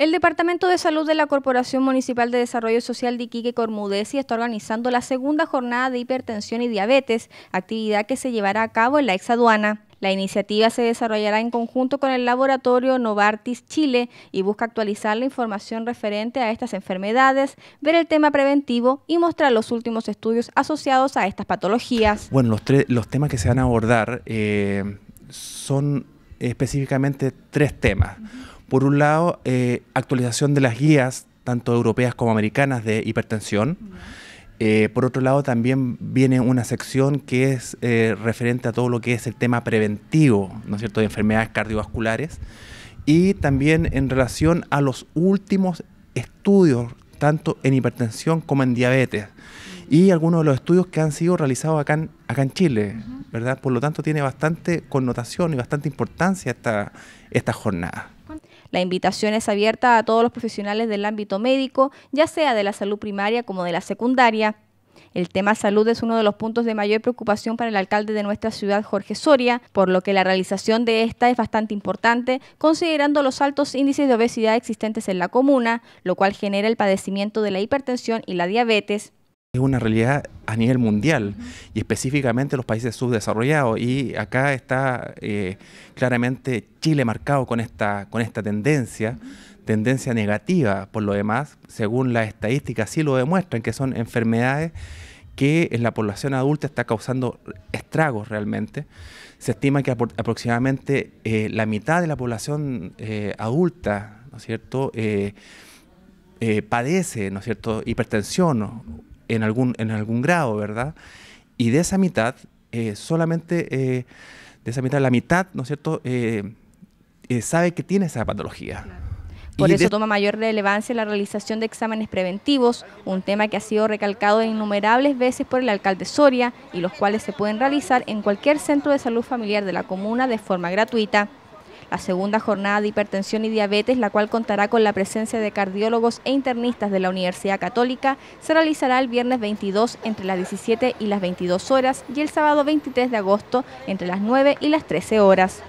El Departamento de Salud de la Corporación Municipal de Desarrollo Social de Iquique Cormudesi está organizando la segunda jornada de hipertensión y diabetes, actividad que se llevará a cabo en la exaduana. La iniciativa se desarrollará en conjunto con el laboratorio Novartis Chile y busca actualizar la información referente a estas enfermedades, ver el tema preventivo y mostrar los últimos estudios asociados a estas patologías. Bueno, los, temas que se van a abordar eh, son específicamente tres temas. Por un lado, eh, actualización de las guías, tanto europeas como americanas, de hipertensión. Eh, por otro lado, también viene una sección que es eh, referente a todo lo que es el tema preventivo, ¿no es cierto?, de enfermedades cardiovasculares. Y también en relación a los últimos estudios, tanto en hipertensión como en diabetes y algunos de los estudios que han sido realizados acá en, Chile, ¿verdad? Por lo tanto, tiene bastante connotación y bastante importancia esta, esta jornada. La invitación es abierta a todos los profesionales del ámbito médico, ya sea de la salud primaria como de la secundaria. El tema salud es uno de los puntos de mayor preocupación para el alcalde de nuestra ciudad, Jorge Soria, por lo que la realización de esta es bastante importante, considerando los altos índices de obesidad existentes en la comuna, lo cual genera el padecimiento de la hipertensión y la diabetes. Es una realidad a nivel mundial y específicamente los países subdesarrollados. Y acá está eh, claramente Chile marcado con esta, con esta tendencia. tendencia negativa por lo demás, según las estadísticas sí lo demuestran, que son enfermedades que en la población adulta está causando estragos realmente. Se estima que aproximadamente eh, la mitad de la población eh, adulta, ¿no es cierto?, padece, ¿no es cierto?, hipertensión en algún, en algún grado, ¿verdad? Y de esa mitad, eh, solamente eh, de esa mitad, la mitad, ¿no es cierto?, eh, sabe que tiene esa patología. Por eso toma mayor relevancia la realización de exámenes preventivos, un tema que ha sido recalcado innumerables veces por el alcalde Soria y los cuales se pueden realizar en cualquier centro de salud familiar de la comuna de forma gratuita la segunda jornada de hipertensión y diabetes, la cual contará con la presencia de cardiólogos e internistas de la Universidad Católica, se realizará el viernes 22 entre las 17 y las 22 horas y el sábado 23 de agosto entre las 9 y las 13 horas.